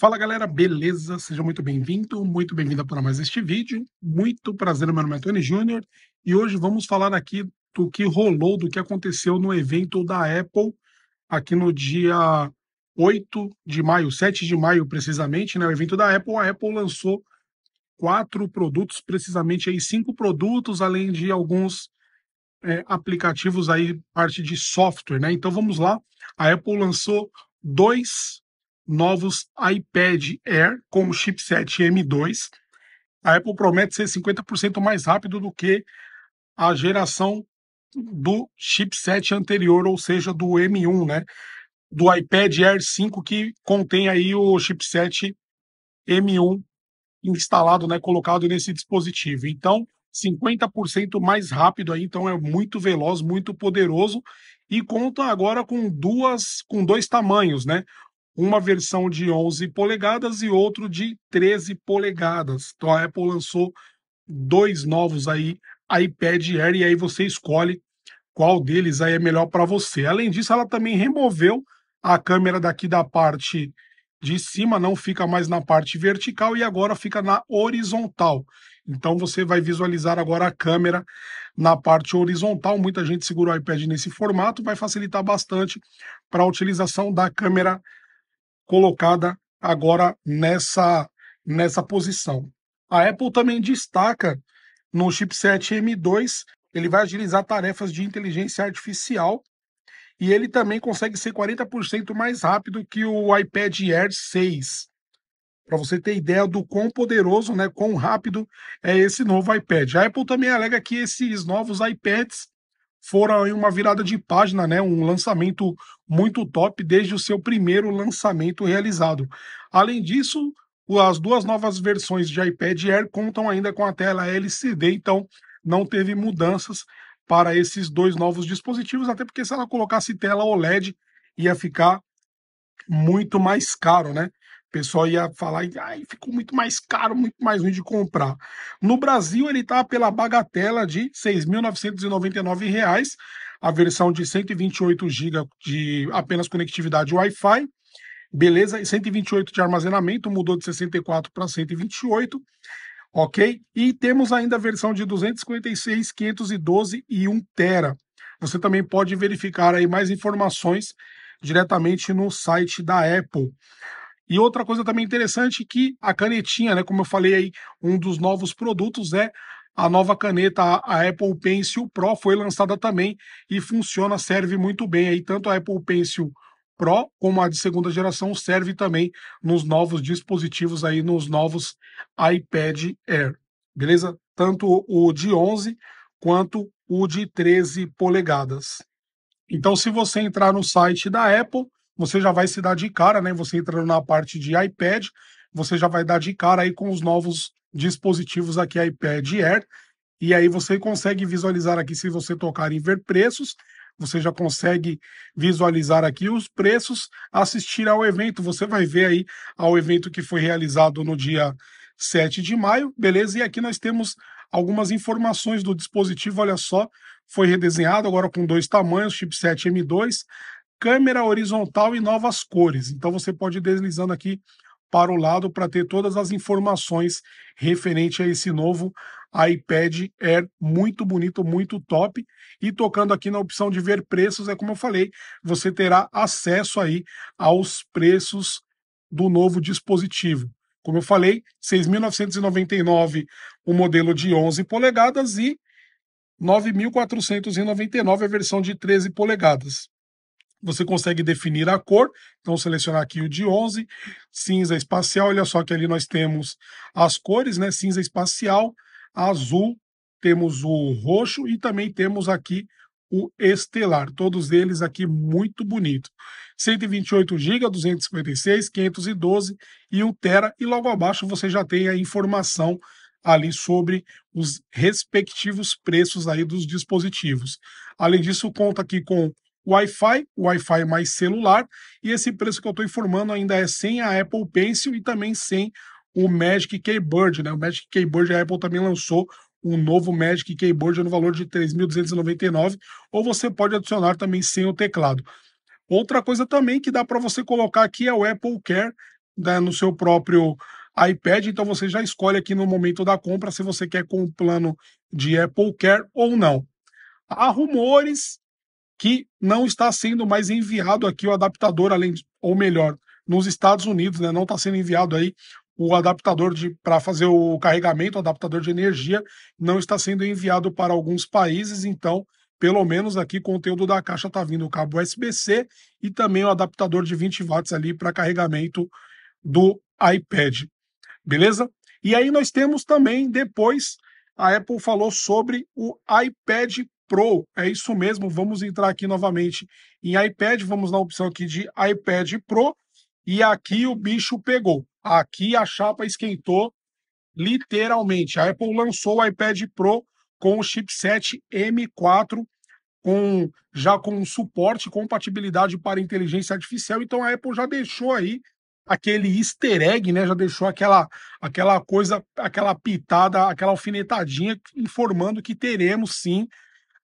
Fala galera, beleza? Seja muito bem-vindo, muito bem-vinda para mais este vídeo. Muito prazer, meu nome é Tony Júnior e hoje vamos falar aqui do que rolou, do que aconteceu no evento da Apple aqui no dia 8 de maio, 7 de maio precisamente, né? O evento da Apple, a Apple lançou quatro produtos, precisamente aí cinco produtos, além de alguns é, aplicativos aí, parte de software, né? Então vamos lá, a Apple lançou dois novos iPad Air com chipset M2. A Apple promete ser 50% mais rápido do que a geração do chipset anterior, ou seja, do M1, né? Do iPad Air 5 que contém aí o chipset M1 instalado, né, colocado nesse dispositivo. Então, 50% mais rápido aí, então é muito veloz, muito poderoso e conta agora com duas com dois tamanhos, né? uma versão de 11 polegadas e outro de 13 polegadas. Então a Apple lançou dois novos aí iPad Air e aí você escolhe qual deles aí é melhor para você. Além disso, ela também removeu a câmera daqui da parte de cima, não fica mais na parte vertical e agora fica na horizontal. Então você vai visualizar agora a câmera na parte horizontal. Muita gente segura o iPad nesse formato, vai facilitar bastante para a utilização da câmera colocada agora nessa, nessa posição. A Apple também destaca no chipset M2, ele vai agilizar tarefas de inteligência artificial e ele também consegue ser 40% mais rápido que o iPad Air 6. Para você ter ideia do quão poderoso, né, quão rápido é esse novo iPad. A Apple também alega que esses novos iPads foram aí uma virada de página, né? Um lançamento muito top desde o seu primeiro lançamento realizado. Além disso, as duas novas versões de iPad Air contam ainda com a tela LCD, então não teve mudanças para esses dois novos dispositivos, até porque se ela colocasse tela OLED ia ficar muito mais caro, né? O pessoal ia falar, ai, ficou muito mais caro, muito mais ruim de comprar. No Brasil, ele está pela bagatela de R$ 6.999, a versão de 128 GB de apenas conectividade Wi-Fi. Beleza, e 128 de armazenamento, mudou de 64 para 128, ok? E temos ainda a versão de 256, 512 e 1 tera. Você também pode verificar aí mais informações diretamente no site da Apple. E outra coisa também interessante que a canetinha, né, como eu falei aí, um dos novos produtos é a nova caneta, a Apple Pencil Pro, foi lançada também e funciona, serve muito bem aí, tanto a Apple Pencil Pro como a de segunda geração serve também nos novos dispositivos aí, nos novos iPad Air, beleza? Tanto o de 11 quanto o de 13 polegadas. Então, se você entrar no site da Apple, você já vai se dar de cara, né? Você entrando na parte de iPad, você já vai dar de cara aí com os novos dispositivos aqui iPad Air. E aí você consegue visualizar aqui, se você tocar em ver preços, você já consegue visualizar aqui os preços, assistir ao evento. Você vai ver aí ao evento que foi realizado no dia 7 de maio, beleza? E aqui nós temos algumas informações do dispositivo, olha só, foi redesenhado agora com dois tamanhos, chipset M2, câmera horizontal e novas cores. Então você pode ir deslizando aqui para o lado para ter todas as informações referente a esse novo iPad Air muito bonito, muito top. E tocando aqui na opção de ver preços, é como eu falei, você terá acesso aí aos preços do novo dispositivo. Como eu falei, 6.999 o modelo de 11 polegadas e 9.499 a versão de 13 polegadas. Você consegue definir a cor, então selecionar aqui o de 11, cinza espacial, olha só que ali nós temos as cores, né? Cinza espacial, azul, temos o roxo e também temos aqui o estelar, todos eles aqui muito bonito. 128 GB, 256, 512 e 1 tera e logo abaixo você já tem a informação ali sobre os respectivos preços aí dos dispositivos. Além disso, conta aqui com Wi-Fi, Wi-Fi mais celular, e esse preço que eu estou informando ainda é sem a Apple Pencil e também sem o Magic Keyboard, né? O Magic Keyboard a Apple também lançou um novo Magic Keyboard no valor de 3.299, ou você pode adicionar também sem o teclado. Outra coisa também que dá para você colocar aqui é o Apple Care né, no seu próprio iPad, então você já escolhe aqui no momento da compra se você quer com o plano de Apple Care ou não. Há rumores que não está sendo mais enviado aqui o adaptador, além de, ou melhor, nos Estados Unidos, né, não está sendo enviado aí o adaptador para fazer o carregamento, o adaptador de energia, não está sendo enviado para alguns países, então, pelo menos aqui, conteúdo da caixa está vindo o cabo USB-C e também o adaptador de 20 watts ali para carregamento do iPad. Beleza? E aí nós temos também, depois, a Apple falou sobre o iPad Pro. É isso mesmo, vamos entrar aqui novamente em iPad, vamos na opção aqui de iPad Pro, e aqui o bicho pegou. Aqui a chapa esquentou literalmente. A Apple lançou o iPad Pro com o chipset M4 com já com suporte, compatibilidade para inteligência artificial. Então a Apple já deixou aí aquele easter egg, né? Já deixou aquela aquela coisa, aquela pitada, aquela alfinetadinha informando que teremos sim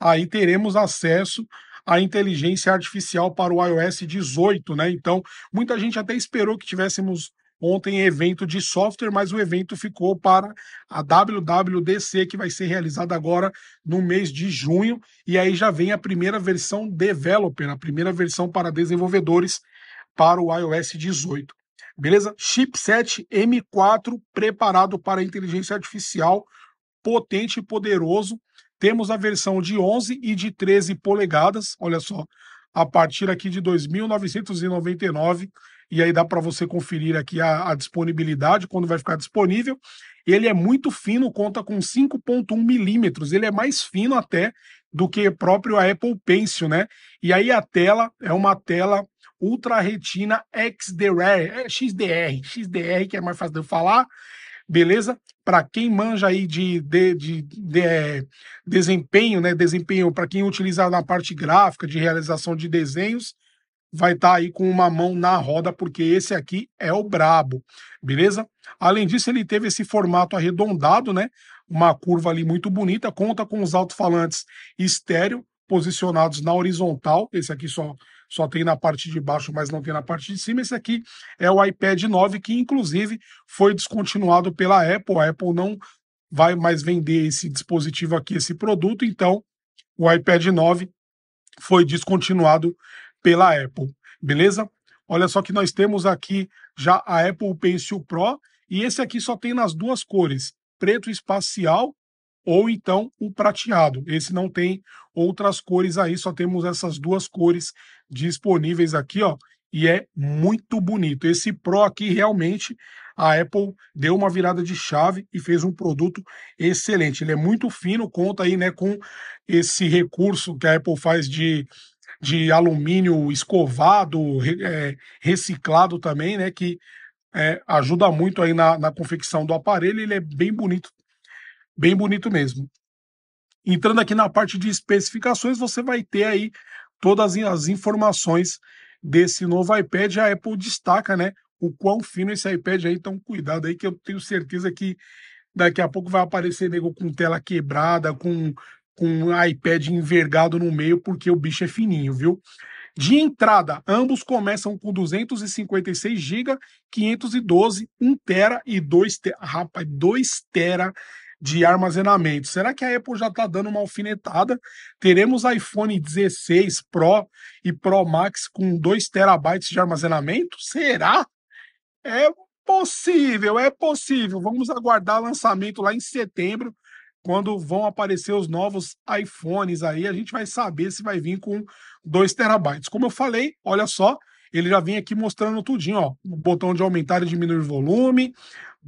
aí teremos acesso à inteligência artificial para o iOS 18, né? Então, muita gente até esperou que tivéssemos ontem evento de software, mas o evento ficou para a WWDC, que vai ser realizada agora no mês de junho. E aí já vem a primeira versão developer, a primeira versão para desenvolvedores para o iOS 18. Beleza? Chipset M4 preparado para inteligência artificial, potente e poderoso. Temos a versão de 11 e de 13 polegadas, olha só, a partir aqui de 2.999 e aí dá para você conferir aqui a, a, disponibilidade, quando vai ficar disponível. Ele é muito fino, conta com 5,1 milímetros, ele é mais fino até do que próprio a Apple Pencil, né? E aí a tela é uma tela Ultra Retina XDR, é XDR, XDR que é mais fácil de eu falar, beleza? para quem manja aí de, de, de, de é, desempenho, né? Desempenho, para quem utiliza na parte gráfica, de realização de desenhos, vai estar tá aí com uma mão na roda, porque esse aqui é o brabo, beleza? Além disso, ele teve esse formato arredondado, né? Uma curva ali muito bonita, conta com os alto-falantes estéreo, posicionados na horizontal. Esse aqui só, só tem na parte de baixo, mas não tem na parte de cima. Esse aqui é o iPad 9, que inclusive foi descontinuado pela Apple. A Apple não vai mais vender esse dispositivo aqui, esse produto. Então, o iPad 9 foi descontinuado pela Apple, beleza? Olha só que nós temos aqui já a Apple Pencil Pro e esse aqui só tem nas duas cores, preto espacial ou então o prateado. Esse não tem outras cores aí, só temos essas duas cores disponíveis aqui, ó, e é muito bonito. Esse Pro aqui realmente a Apple deu uma virada de chave e fez um produto excelente. Ele é muito fino, conta aí, né, com esse recurso que a Apple faz de de alumínio escovado, é, reciclado também, né, que é, ajuda muito aí na, na confecção do aparelho. Ele é bem bonito Bem bonito mesmo. Entrando aqui na parte de especificações, você vai ter aí todas as informações desse novo iPad. A Apple destaca, né, o quão fino esse iPad aí, então cuidado aí que eu tenho certeza que daqui a pouco vai aparecer nego com tela quebrada, com com um iPad envergado no meio, porque o bicho é fininho, viu? De entrada, ambos começam com 256 GB, 512, 1 tera e 2 tera. Rapaz, 2 tera de armazenamento. Será que a Apple já está dando uma alfinetada? Teremos iPhone 16 Pro e Pro Max com 2 terabytes de armazenamento? Será? É possível, é possível. Vamos aguardar lançamento lá em setembro, quando vão aparecer os novos iPhones aí, a gente vai saber se vai vir com 2 terabytes. Como eu falei, olha só, ele já vem aqui mostrando tudinho, ó, o botão de aumentar e diminuir volume,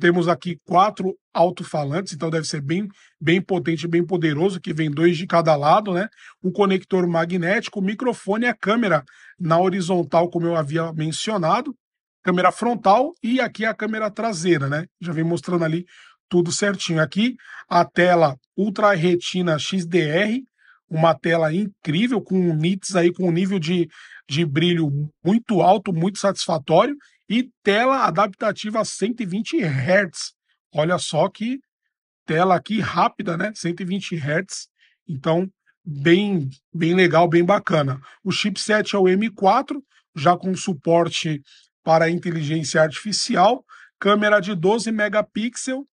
temos aqui quatro alto-falantes, então deve ser bem, bem potente, bem poderoso, que vem dois de cada lado, né? Um conector magnético, microfone e a câmera na horizontal, como eu havia mencionado, câmera frontal e aqui a câmera traseira, né? Já vem mostrando ali tudo certinho. Aqui a tela Ultra Retina XDR, uma tela incrível, com nits aí, com um nível de, de brilho muito alto, muito satisfatório. E tela adaptativa 120 Hz. Olha só que tela aqui rápida, né? 120 Hz. Então, bem, bem legal, bem bacana. O chipset é o M4, já com suporte para inteligência artificial, câmera de 12 megapixels,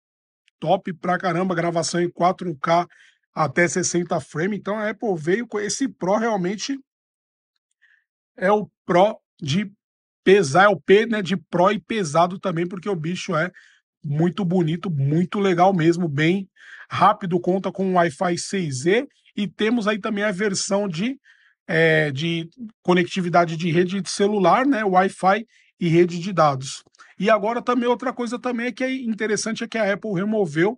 top pra caramba, gravação em 4K até 60 frames. Então a Apple veio com esse Pro realmente é o Pro de pesar é o P né, de pró e pesado também, porque o bicho é muito bonito, muito legal mesmo, bem rápido, conta com Wi-Fi 6E e temos aí também a versão de, é, de conectividade de rede de celular, né, Wi-Fi e rede de dados. E agora também outra coisa também é que é interessante é que a Apple removeu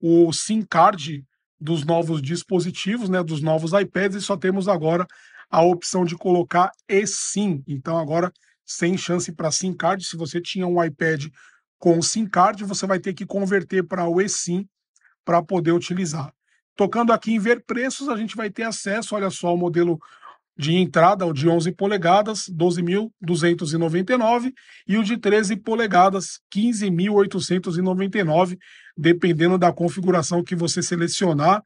o SIM card dos novos dispositivos, né, dos novos iPads e só temos agora a opção de colocar eSIM. Então agora sem chance para SIM card. Se você tinha um iPad com SIM card, você vai ter que converter para o eSIM para poder utilizar. Tocando aqui em ver preços, a gente vai ter acesso, olha só, ao modelo de entrada, o de 11 polegadas, 12.299, e o de 13 polegadas, 15.899, dependendo da configuração que você selecionar.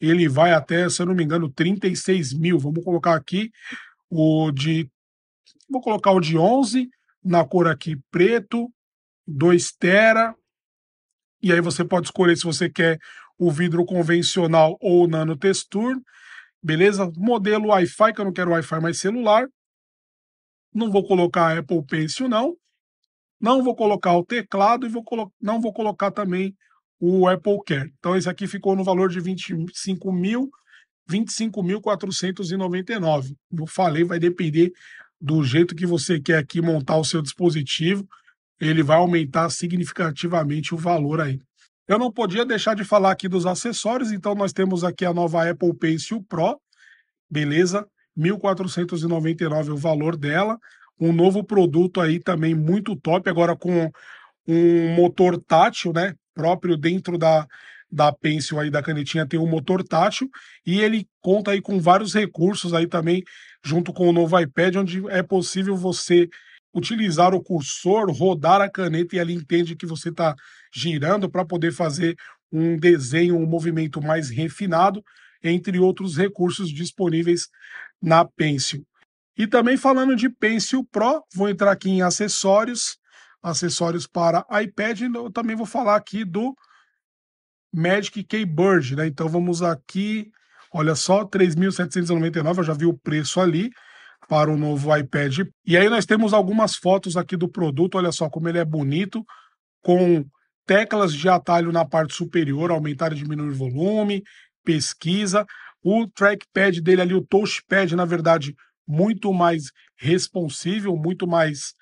Ele vai até, se eu não me engano, 36 mil. Vamos colocar aqui o de Vou colocar o de 11, na cor aqui preto, 2 tera. E aí você pode escolher se você quer o vidro convencional ou nano texture. Beleza? Modelo Wi-Fi, que eu não quero Wi-Fi mais celular. Não vou colocar Apple Pencil, não. Não vou colocar o teclado e vou não vou colocar também o Apple Care. Então, esse aqui ficou no valor de 25 mil. 25.499. Eu falei, vai depender do jeito que você quer aqui montar o seu dispositivo, ele vai aumentar significativamente o valor aí. Eu não podia deixar de falar aqui dos acessórios, então nós temos aqui a nova Apple Pencil Pro, beleza? 1.499 o valor dela. Um novo produto aí também muito top, agora com um motor tátil, né? Próprio dentro da, da Pencil aí, da canetinha, tem um motor tátil. E ele conta aí com vários recursos aí também junto com o novo iPad, onde é possível você utilizar o cursor, rodar a caneta e ela entende que você está girando para poder fazer um desenho, um movimento mais refinado, entre outros recursos disponíveis na Pencil. E também falando de Pencil Pro, vou entrar aqui em acessórios, acessórios para iPad, eu também vou falar aqui do Magic Keyboard, né? Então vamos aqui Olha só, 3.799, eu já vi o preço ali para o novo iPad. E aí nós temos algumas fotos aqui do produto, olha só como ele é bonito, com teclas de atalho na parte superior, aumentar e diminuir volume, pesquisa, o trackpad dele ali, o touchpad, na verdade, muito mais responsível, muito mais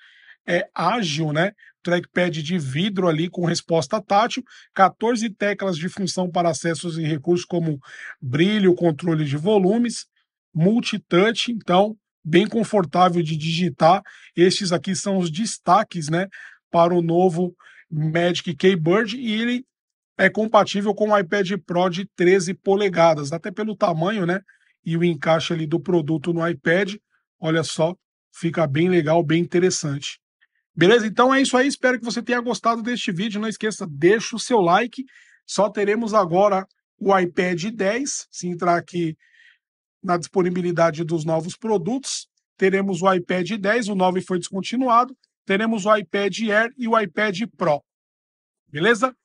é, ágil, né? trackpad de vidro ali com resposta tátil, 14 teclas de função para acessos em recursos como brilho, controle de volumes, multitouch, então bem confortável de digitar. Estes aqui são os destaques, né, para o novo Magic Keyboard e ele é compatível com o iPad Pro de 13 polegadas, até pelo tamanho, né, e o encaixe ali do produto no iPad. Olha só, fica bem legal, bem interessante. Beleza? Então é isso aí. Espero que você tenha gostado deste vídeo. Não esqueça, deixa o seu like. Só teremos agora o iPad 10. Se entrar aqui na disponibilidade dos novos produtos, teremos o iPad 10. O 9 foi descontinuado. Teremos o iPad Air e o iPad Pro. Beleza?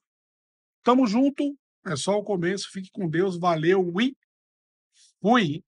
Tamo junto. É só o começo. Fique com Deus. Valeu e fui!